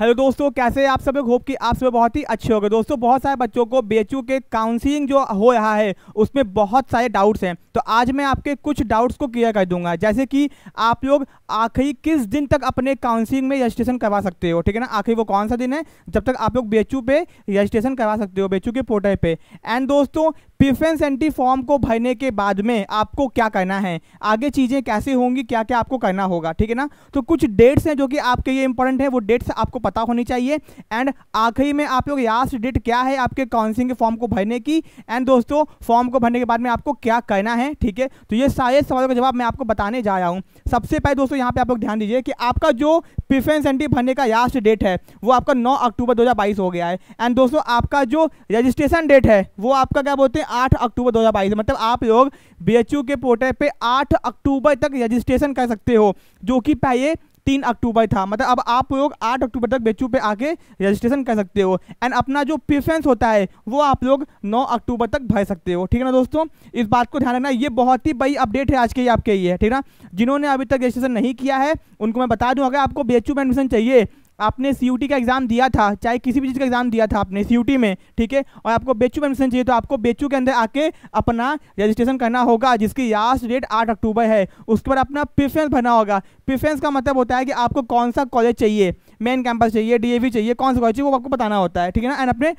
hello दोस्तों कैसे आप सब लोग होप कि आप सब बहुत ही अच्छे होंगे दोस्तों बहुत सारे बच्चों को बी के काउंसलिंग जो हो रहा है उसमें बहुत सारे डाउट्स हैं तो आज मैं आपके कुछ डाउट्स को क्लियर कर दूंगा जैसे कि आप लोग आखिरी किस दिन तक अपने काउंसलिंग में रजिस्ट्रेशन करवा सकते हो ठीक है ना आखिरी वो कौन सा दिन है जब तक आप लोग बी पे रजिस्ट्रेशन करवा सकते हो बी के पोर्टल पर एंड दोस्तों पीफेंस एंटी फॉर्म को भरने के बाद में आपको क्या करना है आगे चीज़ें कैसे होंगी क्या क्या आपको करना होगा ठीक है ना तो कुछ डेट्स हैं जो कि आपके लिए इंपॉर्टेंट है वो डेट्स आपको पता होनी चाहिए एंड आखिरी में आप लोग लास्ट डेट क्या है आपके काउंसिलिंग के फॉर्म को भरने की एंड दोस्तों फॉर्म को भरने के बाद में आपको क्या करना है ठीक है तो ये सारे सवालों का जवाब मैं आपको बताने जा रहा हूँ सबसे पहले दोस्तों यहाँ पे आप लोग ध्यान दीजिए कि आपका जो पीफेंस एंट्री भरने का लास्ट डेट है वो आपका नौ अक्टूबर दो हो गया है एंड दोस्तों आपका जो रजिस्ट्रेशन डेट है वो आपका क्या बोलते हैं आठ अक्टूबर दो मतलब आप लोग बी के पोर्टल पर आठ अक्टूबर तक रजिस्ट्रेशन कर सकते हो जो कि पहले तीन अक्टूबर था मतलब अब आप लोग आठ अक्टूबर तक बेचू पे आके रजिस्ट्रेशन कर सकते हो एंड अपना जो प्रिफ्रेंस होता है वो आप लोग नौ अक्टूबर तक भर सकते हो ठीक है ना दोस्तों इस बात को ध्यान रखना ये बहुत ही बड़ी अपडेट है आज के लिए आपके लिए ठीक है ना जिन्होंने अभी तक रजिस्ट्रेशन नहीं किया है उनको मैं बता दूँ अगर आपको बी में एडमिशन चाहिए आपने सी का एग्ज़ाम दिया था चाहे किसी भी चीज़ का एग्ज़ाम दिया था आपने सी में ठीक है और आपको बेचू में एडमिशन चाहिए तो आपको बेचू के अंदर आके अपना रजिस्ट्रेशन करना होगा जिसकी लास्ट डेट आठ अक्टूबर है उसके बाद अपना प्रिफ्रेंस भरना होगा प्रिफ्रेंस का मतलब होता है कि आपको कौन सा कॉलेज चाहिए मेन कैंपस चाहिए डी चाहिए कौन सा कॉलेज चाहिए वो आपको बताना होता है ठीक है ना एंड अपने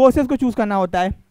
कोर्सेज को चूज़ करना होता है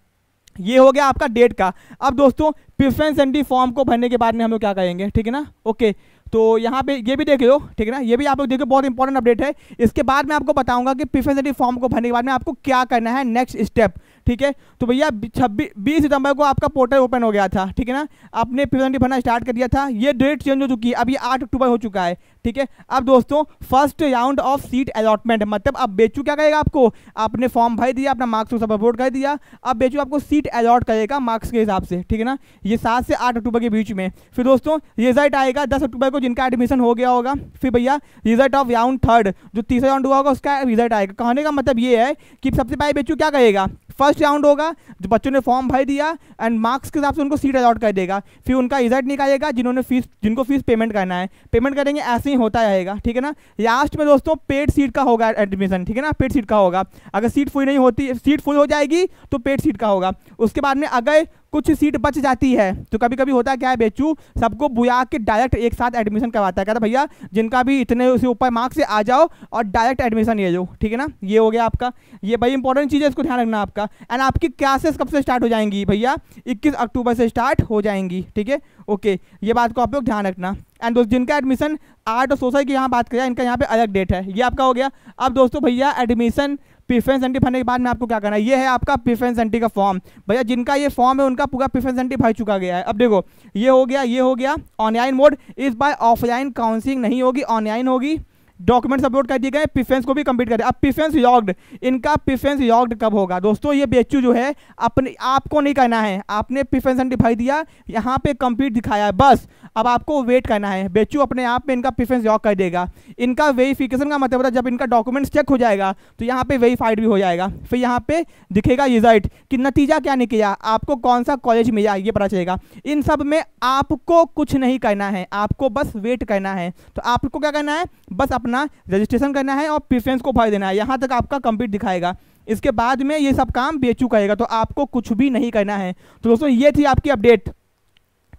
ये हो गया आपका डेट का अब दोस्तों प्रिफ्रेंस एंट्री फॉर्म को भरने के बाद में हम लोग क्या करेंगे ठीक है ना ओके तो यहाँ पे ये भी देख लो ठीक है ना ये भी आप लोग देखो बहुत इंपॉर्टेंट अपडेट है इसके बाद मैं आपको बताऊंगा कि पीफेसिटी फॉर्म को भरने के बाद में आपको क्या करना है नेक्स्ट स्टेप ठीक है तो भैया छब्बीस बीस सितंबर को आपका पोर्टल ओपन हो गया था ठीक है ना आपने प्रेजेंटी भरना स्टार्ट कर दिया था ये डेट चेंज हो चुकी है अब ये आठ अक्टूबर हो चुका है ठीक है अब दोस्तों first round of seat allotment मतलब अब बेचू क्या करेगा आपको आपने फॉर्म भर दिया अपना मार्क्स को सब अपलोड कर दिया अब बेचू आपको सीट अलॉट करेगा मार्क्स के हिसाब से ठीक है ना ये सात से आठ अक्टूबर के बीच में फिर दोस्तों रिजल्ट आएगा दस अक्टूबर को जिनका एडमिशन हो गया होगा फिर भैया रिजल्ट ऑफ राउंड थर्ड जो तीसरा राउंड हुआ होगा उसका रिजल्ट आएगा कहने का मतलब ये है कि सबसे पहले बेचू क्या करेगा फर्स्ट राउंड होगा जो बच्चों ने फॉर्म भर दिया एंड मार्क्स के हिसाब से उनको सीट अलॉट कर देगा फिर उनका रिजल्ट निकालेगा जिन्होंने फीस जिनको फीस पेमेंट करना है पेमेंट करेंगे ऐसे ही होता रहेगा ठीक है ना लास्ट में दोस्तों पेड सीट का होगा एडमिशन ठीक है ना पेड सीट का होगा अगर सीट फुल नहीं होती सीट फुल हो जाएगी तो पेड सीट का होगा उसके बाद में अगर कुछ सीट बच जाती है तो कभी कभी होता क्या है बेचू सबको बुया के डायरेक्ट एक साथ एडमिशन करवाता है कहता भैया जिनका भी इतने उसे ऊपर मार्क्स से आ जाओ और डायरेक्ट एडमिशन ले जाओ ठीक है ना ये हो गया आपका ये भाई इंपॉर्टेंट चीज़ है इसको ध्यान रखना आपका एंड आपकी क्लासेस कब से स्टार्ट हो जाएंगी भैया इक्कीस अक्टूबर से स्टार्ट हो जाएंगी ठीक है ओके ये बात को आप लोग ध्यान रखना एंड दोस्त जिनका एडमिशन आर्ट और सोशल की यहाँ बात करें इनका यहाँ पर अलग डेट है ये आपका हो गया अब दोस्तों भैया एडमिशन प्रीफ्रेंस एंटी भरने के बाद में आपको क्या करना है ये है आपका प्रीफ्रेंस एंटी का फॉर्म भैया जिनका ये फॉर्म है उनका पूरा प्रीफ्रेंस एंटी भर चुका गया है अब देखो ये हो गया ये हो गया ऑनलाइन मोड इस बार ऑफलाइन काउंसिलिंग नहीं होगी ऑनलाइन होगी डॉक्यूमेंट्स अपलोड कर दिए गए पिफेंस को भी कंप्लीट कर दिया अब पिफेंस यॉग्ड इनका पिफेंस यॉग्ड कब होगा दोस्तों ये बेचू जो है अपने आपको नहीं करना है आपने प्रीफेंस एंटी भर दिया यहाँ पे कंप्लीट दिखाया है बस अब आपको वेट करना है बेचू अपने आप में इनका प्रिफ्रेंस जॉक कर देगा इनका वेरीफिकेशन का मतलब होता जब इनका डॉक्यूमेंट्स चेक हो जाएगा तो यहाँ पे वेरीफाइड भी हो जाएगा फिर यहाँ पे दिखेगा रिजल्ट कि नतीजा क्या निकला आपको कौन सा कॉलेज मिला ये पता चलेगा इन सब में आपको कुछ नहीं करना है आपको बस वेट करना है तो आपको क्या करना है बस अपना रजिस्ट्रेशन करना है और प्रिफ्रेंस को भर देना है यहाँ तक आपका कंप्लीट दिखाएगा इसके बाद में ये सब काम बेचू करेगा तो आपको कुछ भी नहीं करना है तो दोस्तों ये थी आपकी अपडेट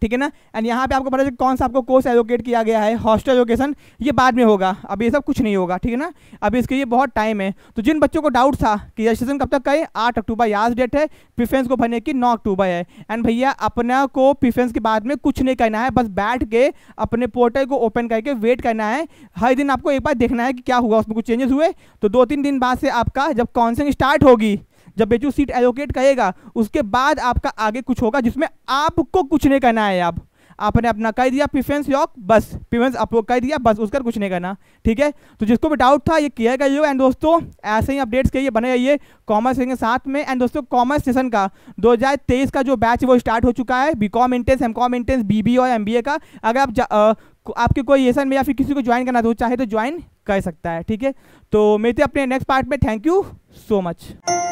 ठीक है ना एंड यहाँ पे आपको पता है कौन सा आपको कोर्स एलोकेट किया गया है हॉस्टल एजुकेशन ये बाद में होगा अभी ये सब कुछ नहीं होगा ठीक है ना अभी इसके लिए बहुत टाइम है तो जिन बच्चों को डाउट था कि रजिस्ट्रेशन कब तक का है आठ अक्टूबर लास्ट डेट है प्रिफ्रेंस को भरने की नौ अक्टूबर है एंड भैया अपना को प्रिफ्रेंस के बाद में कुछ नहीं करना है बस बैठ के अपने पोर्टल को ओपन करके वेट करना है हर दिन आपको एक बार देखना है कि क्या हुआ उसमें कुछ चेंजेस हुए तो दो तीन दिन बाद से आपका जब काउंसिलिंग स्टार्ट होगी जब बेचू सीट एलोकेट कहेगा उसके बाद आपका आगे कुछ होगा जिसमें आपको कुछ नहीं करना है आप आपने अपना कह दिया प्रिफेंस लॉक बस प्रिफेंस अपलोड कर दिया बस उसका कुछ नहीं करना ठीक है तो जिसको भी डाउट था ये किया गया एंड दोस्तों ऐसे ही अपडेट्स के लिए बने रहिए कॉमर्स के साथ में एंड दोस्तों कॉमर्स सेशन का 2023 का जो बैच वो स्टार्ट हो चुका है B com intense M com intense B और एम का अगर आप आ, आपके कोई एसन में या फिर किसी को ज्वाइन करना तो चाहे तो ज्वाइन कर सकता है ठीक है तो मेरे अपने नेक्स्ट पार्ट में थैंक यू सो मच